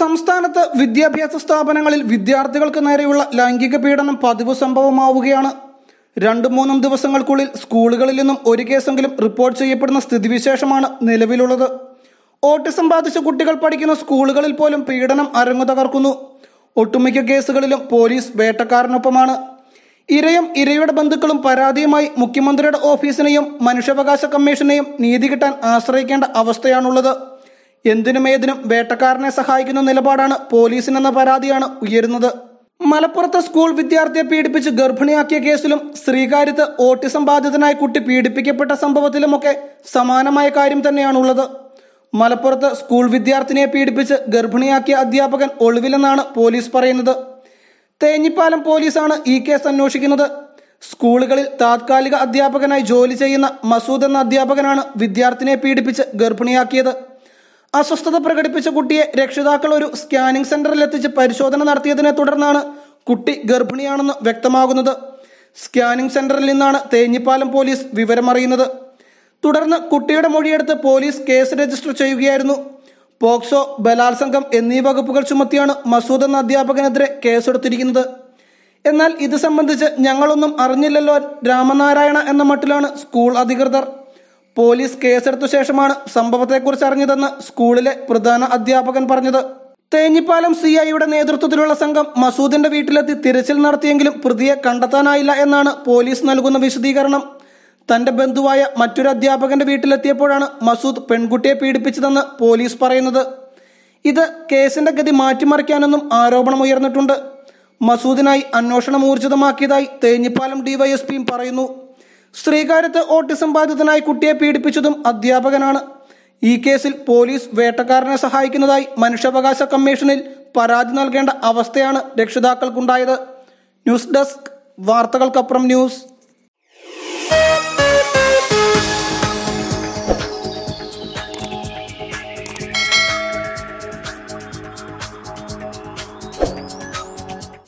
സംസ്ഥാനത്ത് വിദ്യാഭ്യാസ സ്ഥാപനങ്ങളിൽ വിദ്യാർത്ഥികൾക്ക് നേരെയുള്ള ലൈംഗിക പീഡനം പതിവ് സംഭവമാവുകയാണ് രണ്ടും മൂന്നും ദിവസങ്ങൾക്കുള്ളിൽ സ്കൂളുകളിൽ നിന്നും ഒരു കേസെങ്കിലും റിപ്പോർട്ട് ചെയ്യപ്പെടുന്ന സ്ഥിതിവിശേഷമാണ് നിലവിലുള്ളത് ഓട്ടിസം ബാധിച്ച കുട്ടികൾ പഠിക്കുന്ന സ്കൂളുകളിൽ പോലും പീഡനം അരങ്ങു തകർക്കുന്നു ഒട്ടുമിക്ക കേസുകളിലും പോലീസ് വേട്ടക്കാരനൊപ്പമാണ് ഇരയും ഇരയുടെ ബന്ധുക്കളും പരാതിയുമായി മുഖ്യമന്ത്രിയുടെ ഓഫീസിനെയും മനുഷ്യാവകാശ കമ്മീഷനെയും നീതി കിട്ടാൻ ആശ്രയിക്കേണ്ട അവസ്ഥയാണുള്ളത് എന്തിനും ഏതിനും വേട്ടക്കാരനെ സഹായിക്കുന്ന നിലപാടാണ് പോലീസിനെന്ന പരാതിയാണ് ഉയരുന്നത് മലപ്പുറത്ത് സ്കൂൾ വിദ്യാർത്ഥിയെ പീഡിപ്പിച്ച് ഗർഭിണിയാക്കിയ കേസിലും ശ്രീകാര്യത്ത് ഓട്ടിസം ബാധിതനായ കുട്ടി പീഡിപ്പിക്കപ്പെട്ട സംഭവത്തിലുമൊക്കെ സമാനമായ കാര്യം തന്നെയാണുള്ളത് മലപ്പുറത്ത് സ്കൂൾ വിദ്യാർത്ഥിനിയെ പീഡിപ്പിച്ച് ഗർഭിണിയാക്കിയ അധ്യാപകൻ ഒളിവിലെന്നാണ് പോലീസ് പറയുന്നത് തേഞ്ഞിപ്പാലം പോലീസാണ് ഈ കേസ് അന്വേഷിക്കുന്നത് സ്കൂളുകളിൽ താത്കാലിക അധ്യാപകനായി ജോലി ചെയ്യുന്ന മസൂദ് എന്ന അധ്യാപകനാണ് വിദ്യാർത്ഥിനിയെ പീഡിപ്പിച്ച് ഗർഭിണിയാക്കിയത് അസ്വസ്ഥത പ്രകടിപ്പിച്ച കുട്ടിയെ രക്ഷിതാക്കൾ ഒരു സ്കാനിംഗ് സെന്ററിൽ എത്തിച്ച് പരിശോധന നടത്തിയതിനെ തുടർന്നാണ് കുട്ടി ഗർഭിണിയാണെന്ന് വ്യക്തമാകുന്നത് സ്കാനിംഗ് സെന്ററിൽ നിന്നാണ് തേഞ്ഞിപ്പാലം പോലീസ് വിവരമറിയുന്നത് തുടർന്ന് കുട്ടിയുടെ മൊഴിയെടുത്ത് പോലീസ് കേസ് രജിസ്റ്റർ ചെയ്യുകയായിരുന്നു പോക്സോ ബലാത്സംഗം എന്നീ വകുപ്പുകൾ ചുമത്തിയാണ് മസൂദ് എന്ന അധ്യാപകനെതിരെ കേസെടുത്തിരിക്കുന്നത് എന്നാൽ ഇത് സംബന്ധിച്ച് ഞങ്ങളൊന്നും അറിഞ്ഞില്ലല്ലോ രാമനാരായണ എന്ന മട്ടിലാണ് സ്കൂൾ അധികൃതർ പോലീസ് കേസെടുത്ത ശേഷമാണ് സംഭവത്തെക്കുറിച്ച് അറിഞ്ഞതെന്ന് സ്കൂളിലെ പ്രധാന അധ്യാപകൻ പറഞ്ഞത് തേഞ്ഞിപ്പാലം സി ഐയുടെ നേതൃത്വത്തിലുള്ള സംഘം മസൂദിന്റെ വീട്ടിലെത്തി തിരച്ചിൽ നടത്തിയെങ്കിലും പ്രതിയെ കണ്ടെത്താനായില്ല എന്നാണ് പോലീസ് നൽകുന്ന വിശദീകരണം തന്റെ ബന്ധുവായ മറ്റൊരു അധ്യാപകന്റെ വീട്ടിലെത്തിയപ്പോഴാണ് മസൂദ് പെൺകുട്ടിയെ പീഡിപ്പിച്ചതെന്ന് പോലീസ് പറയുന്നത് ഇത് കേസിന്റെ ഗതി മാറ്റിമറിക്കാനെന്നും ഉയർന്നിട്ടുണ്ട് മസൂദിനായി അന്വേഷണം ഊർജിതമാക്കിയതായി തേഞ്ഞിപ്പാലം ഡിവൈഎസ്പിയും പറയുന്നു സ്ത്രീകാര്യത്ത് ഓട്ടിസം ബാധിതനായി കുട്ടിയെ പീഡിപ്പിച്ചതും അധ്യാപകനാണ് ഈ കേസിൽ പോലീസ് വേട്ടക്കാരനെ സഹായിക്കുന്നതായി മനുഷ്യാവകാശ കമ്മീഷനിൽ പരാതി നൽകേണ്ട അവസ്ഥയാണ് രക്ഷിതാക്കൾക്കുണ്ടായത് ന്യൂസ് ഡെസ്ക് വാർത്തകൾക്കപ്പുറം ന്യൂസ്